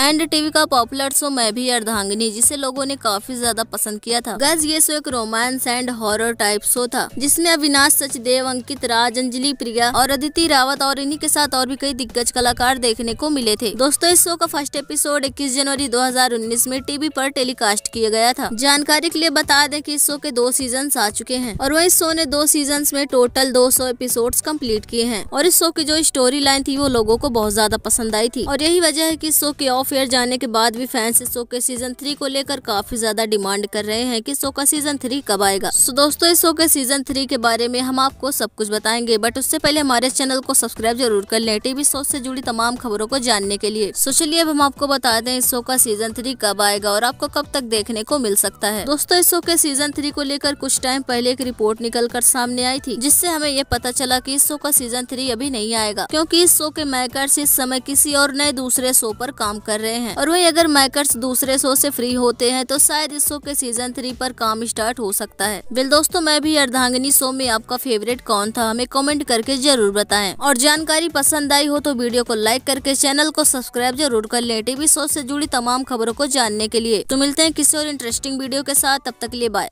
and TV का popular show मैं भी अर्धांगनी जिसे लोगों ने काफी ज्यादा पसंद किया था गज ये शो एक romance and horror type show था जिसमें अविनाश सचदेव अंकित राज अंजलि प्रिया और अदिति रावत और इन्हीं के साथ और भी कई दिग्गज कलाकार देखने को मिले थे दोस्तों इस शो का फर्स्ट एपिसोड इक्कीस जनवरी दो में टीवी आरोप टेलीकास्ट किया गया था जानकारी के लिए बता दें की इस शो के दो सीजन आ चुके हैं और वह इस शो ने दो सीजन में टोटल दो एपिसोड कम्प्लीट किए हैं और इस शो की जो स्टोरी लाइन थी वो लोगो को बहुत ज्यादा पसंद आई थी और यही वजह है की शो के ऑफ एयर जाने के बाद भी फैंस इस शो के सीजन थ्री को लेकर काफी ज्यादा डिमांड कर रहे हैं कि शो का सीजन थ्री कब आएगा तो दोस्तों इस शो के सीजन थ्री के बारे में हम आपको सब कुछ बताएंगे बट उससे पहले हमारे चैनल को सब्सक्राइब जरूर कर लें टीवी शो से जुड़ी तमाम खबरों को जानने के लिए तो चलिए अब हम आपको बता दें इस शो का सीजन थ्री कब आएगा और आपको कब तक देखने को मिल सकता है दोस्तों इस शो के सीजन थ्री को लेकर कुछ टाइम पहले एक रिपोर्ट निकल कर सामने आई थी जिससे हमें ये पता चला की इस शो का सीजन थ्री अभी नहीं आएगा क्यूँकी इस शो के मैकर इस समय किसी और नए दूसरे शो आरोप काम कर कर रहे हैं और वही अगर मैकर्स दूसरे शो से फ्री होते हैं तो शायद इस शो के सीजन थ्री पर काम स्टार्ट हो सकता है बिल दोस्तों मैं भी अर्धांगिनी शो में आपका फेवरेट कौन था हमें कमेंट करके जरूर बताएं और जानकारी पसंद आई हो तो वीडियो को लाइक करके चैनल को सब्सक्राइब जरूर कर ले टीवी शो ऐसी जुड़ी तमाम खबरों को जानने के लिए तो मिलते हैं किसी और इंटरेस्टिंग वीडियो के साथ तब तक लिए बाय